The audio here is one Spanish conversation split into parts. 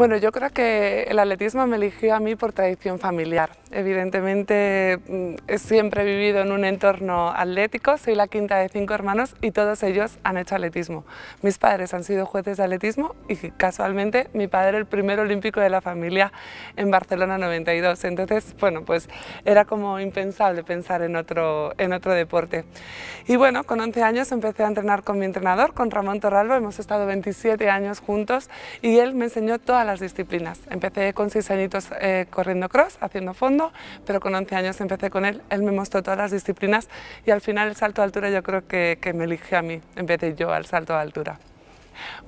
Bueno, yo creo que el atletismo me eligió a mí por tradición familiar. Evidentemente, mm, siempre he vivido en un entorno atlético, soy la quinta de cinco hermanos y todos ellos han hecho atletismo. Mis padres han sido jueces de atletismo y casualmente mi padre el primer olímpico de la familia en Barcelona 92. Entonces, bueno, pues era como impensable pensar en otro, en otro deporte. Y bueno, con 11 años empecé a entrenar con mi entrenador, con Ramón Torralbo, hemos estado 27 años juntos y él me enseñó toda la las disciplinas. Empecé con 6 añitos eh, corriendo cross, haciendo fondo, pero con 11 años empecé con él, él me mostró todas las disciplinas y al final el salto de altura yo creo que, me eligió a mí, en vez de yo al salto de altura.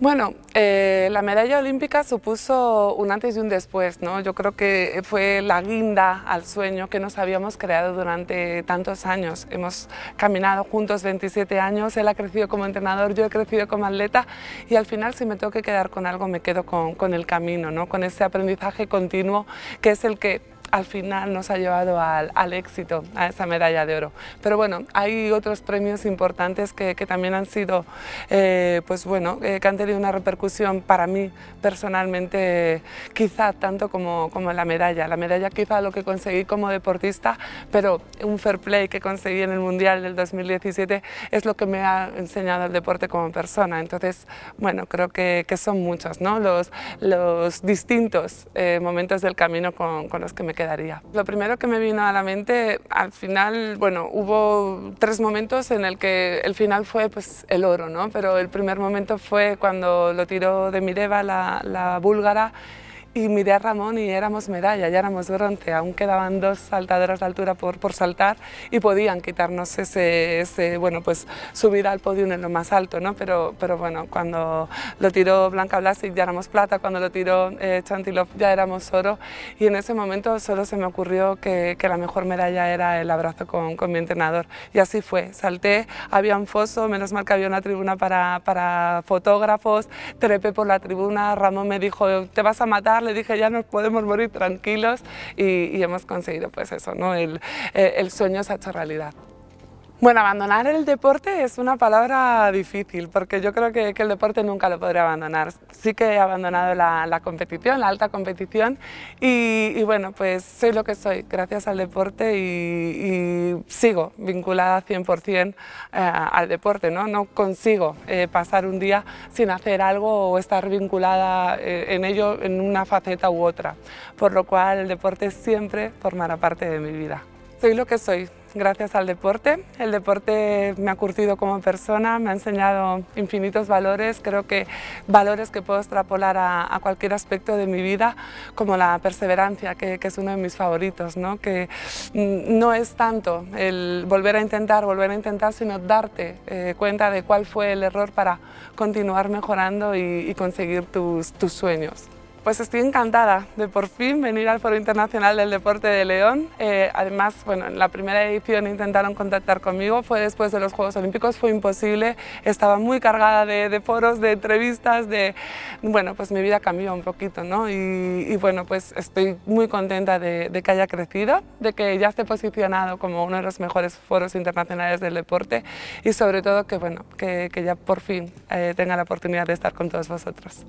Bueno, eh, la medalla olímpica supuso un antes y un después, ¿no? Yo creo que fue la guinda al sueño que nos habíamos creado durante tantos años. Hemos caminado juntos 27 años, él ha crecido como entrenador, yo he crecido como atleta y al final si me tengo que quedar con algo me quedo con, con el camino, ¿no? Con ese aprendizaje continuo que es el que al final nos ha llevado al, al éxito, a esa medalla de oro. Pero bueno, hay otros premios importantes que, que también han sido, eh, pues bueno, eh, que han tenido una repercusión para mí personalmente, quizá tanto como, como la medalla. La medalla quizá lo que conseguí como deportista, pero un fair play que conseguí en el Mundial del 2017 es lo que me ha enseñado el deporte como persona. Entonces, bueno, creo que, que son muchos, ¿no? Los, los distintos eh, momentos del camino con, con los que me quedé... Lo primero que me vino a la mente, al final, bueno, hubo tres momentos en el que el final fue pues, el oro, ¿no? pero el primer momento fue cuando lo tiró de Mireva, la, la búlgara, y miré a Ramón y éramos medalla, ya éramos bronce, aún quedaban dos saltadoras de altura por, por saltar y podían quitarnos ese, ese, bueno, pues subir al podio en lo más alto, ¿no? Pero, pero bueno, cuando lo tiró Blanca Blasic ya éramos plata, cuando lo tiró eh, Chantilov ya éramos oro y en ese momento solo se me ocurrió que, que la mejor medalla era el abrazo con, con, mi entrenador y así fue, salté, había un foso, menos mal que había una tribuna para, para fotógrafos, trepé por la tribuna, Ramón me dijo, te vas a matar, le dije, ya nos podemos morir tranquilos y, hemos conseguido pues eso, ¿no? El, eh, el sueño se ha hecho realidad. Bueno, abandonar el deporte es una palabra difícil porque yo creo que, el deporte nunca lo podré abandonar. Sí que he abandonado la, competición, la alta competición y, bueno, pues soy lo que soy gracias al deporte y, sigo vinculada 100% eh, al deporte. ¿no? no consigo eh, pasar un día sin hacer algo o estar vinculada eh, en ello en una faceta u otra, por lo cual el deporte siempre formará parte de mi vida soy lo que soy gracias al deporte. El deporte me ha curtido como persona, me ha enseñado infinitos valores, creo que valores que puedo extrapolar a, cualquier aspecto de mi vida, como la perseverancia, que, es uno de mis favoritos, ¿no? que mm, no es tanto el volver a intentar, volver a intentar, sino darte eh, cuenta de cuál fue el error para continuar mejorando y, conseguir tus sueños. Pues estoy encantada de por fin venir al Foro Internacional del Deporte de León. Eh, además, bueno, en la primera edición intentaron contactar conmigo, fue después de los Juegos Olímpicos, fue imposible. Estaba muy cargada de, foros, de entrevistas, de... Bueno, pues mi vida cambió un poquito, ¿no? Y, bueno, pues estoy muy contenta de, que haya crecido, de que ya esté posicionado como uno de los mejores foros internacionales del deporte y sobre todo que, bueno, que, ya por fin eh, tenga la oportunidad de estar con todos vosotros.